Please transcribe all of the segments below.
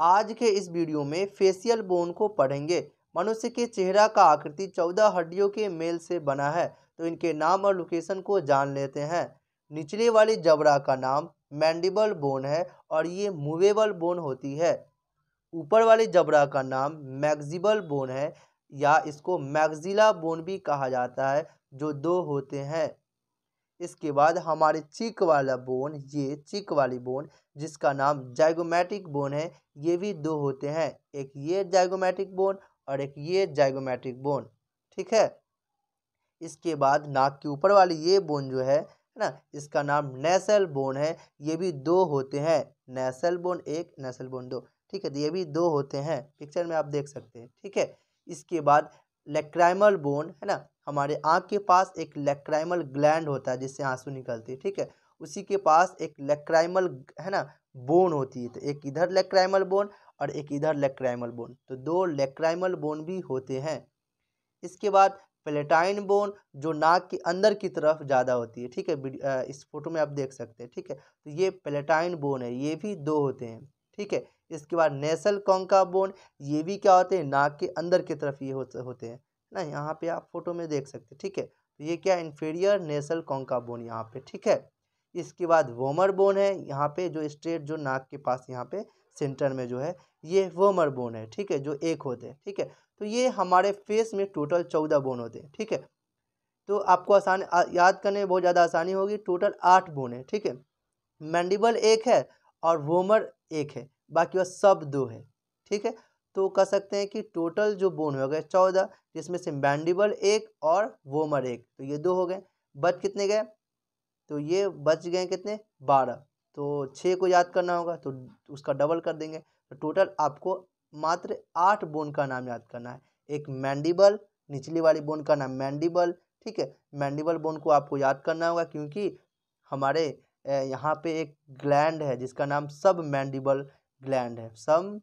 आज के इस वीडियो में फेसियल बोन को पढ़ेंगे मनुष्य के चेहरा का आकृति चौदह हड्डियों के मेल से बना है तो इनके नाम और लोकेशन को जान लेते हैं निचले वाले जबड़ा का नाम मैंडिबल बोन है और ये मूवेबल बोन होती है ऊपर वाले जबड़ा का नाम मैग्जिबल बोन है या इसको मैग्जिला बोन भी कहा जाता है जो दो होते हैं इसके बाद हमारे चीक वाला बोन ये चीक वाली बोन जिसका नाम जाइगोमेटिक बोन है ये भी दो होते हैं एक ये जाइगोमेटिक बोन और एक ये जाइगोमेटिक बोन ठीक है इसके बाद नाक के ऊपर वाली ये बोन जो है ना इसका नाम नेसल बोन है ये भी दो होते हैं नेसल बोन एक नेसल बोन दो ठीक है तो ये भी दो होते हैं पिक्चर में आप देख सकते हैं ठीक है इसके बाद लेक्राइमल बोन है ना हमारे आँख के पास एक लेक्राइमल ग्लैंड होता है जिससे आंसू निकलती है ठीक है उसी के पास एक लेक्राइमल है ना बोन होती है तो एक इधर लेक्राइमल बोन और एक इधर लेक्राइमल बोन तो दो लेक्राइमल बोन भी होते हैं इसके बाद पेलेटाइन बोन जो नाक के अंदर की तरफ ज़्यादा होती है ठीक है इस फोटो में आप देख सकते हैं ठीक है तो ये पेलेटाइन बोन है ये भी दो होते हैं ठीक है इसके बाद नेसल कॉन्का बोन ये भी क्या होते हैं नाक के अंदर की तरफ ये होते हैं ना यहाँ पे आप फोटो में देख सकते ठीक है तो ये क्या इन्फीरियर नेसल कॉन्का बोन यहाँ पे ठीक है इसके बाद वोमर बोन है यहाँ पे जो स्ट्रेट जो नाक के पास यहाँ पे सेंटर में जो है ये वोमर बोन है ठीक है जो एक होते हैं ठीक है तो ये हमारे फेस में टोटल चौदह बोन होते हैं ठीक है तो आपको आसान याद करने में बहुत ज़्यादा आसानी होगी टोटल आठ बोन है ठीक है मैंडिबल एक है और वोमर एक है बाकी वह सब दो है ठीक है तो कह सकते हैं कि टोटल जो बोन हो गए चौदह जिसमें से मैंडिबल एक और वोमर एक तो ये दो हो गए बच कितने गए तो ये बच गए कितने बारह तो छः को याद करना होगा तो उसका डबल कर देंगे तो टोटल आपको मात्र आठ बोन का नाम याद करना है एक मैंडिबल निचली वाली बोन का नाम मैंडिबल ठीक है मैंडिबल बोन को आपको याद करना होगा क्योंकि हमारे यहाँ पे एक ग्लैंड है जिसका नाम सब मैंडिबल ग्लैंड है सब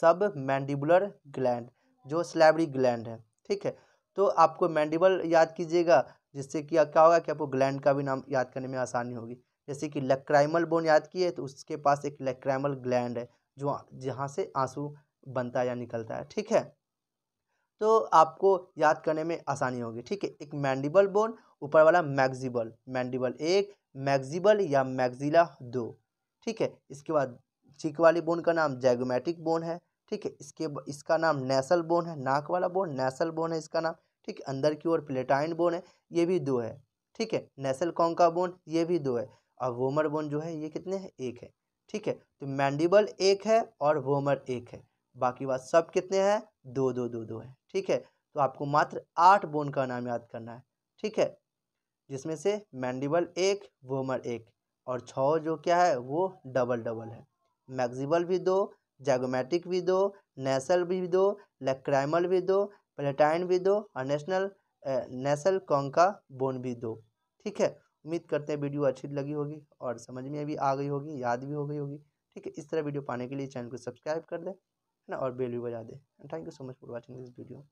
सब मैंडिबुलर ग्लैंड जो स्लैबरी ग्लैंड है ठीक है तो आपको मैंडिबल याद कीजिएगा जिससे कि क्या होगा कि आपको ग्लैंड का भी नाम याद करने में आसानी होगी जैसे कि लेक्राइमल बोन याद किए तो उसके पास एक लेक्राइमल ग्लैंड है जो जहाँ से आंसू बनता है या निकलता है ठीक है तो आपको याद करने में आसानी होगी ठीक है एक मैंडिबल बोन ऊपर वाला मैग्जिबल मैंडिबल एक मैग्जिबल या मैग्जिला दो ठीक है इसके बाद चीक वाली बोन का नाम जैगोमेटिक बोन है ठीक है इसके इसका नाम नेसल बोन है नाक वाला बोन नेसल बोन है इसका नाम ठीक है अंदर की ओर प्लेटाइन बोन है ये भी दो है ठीक है नेसल कॉन्का बोन ये भी दो है और वोमर बोन जो है ये कितने हैं एक है ठीक है तो मैंडिबल एक है और वोमर एक है बाकी बात सब कितने हैं दो दो दो दो है ठीक है तो आपको मात्र आठ बोन का नाम याद करना है ठीक है जिसमें से मैंडिबल एक वोमर एक और छः जो क्या है वो डबल डबल है मैग्जिबल भी दो जैगोमेटिक भी दो नेसल भी दो लेक्राइमल भी दो प्लेटाइन भी दो और नेशनल नेसल कॉन्का बोन भी दो ठीक है उम्मीद करते हैं वीडियो अच्छी लगी होगी और समझ में भी आ गई होगी याद भी हो गई होगी ठीक है इस तरह वीडियो पाने के लिए चैनल को सब्सक्राइब कर दें है ना और बेल भी बजा दें thank you so much for watching this video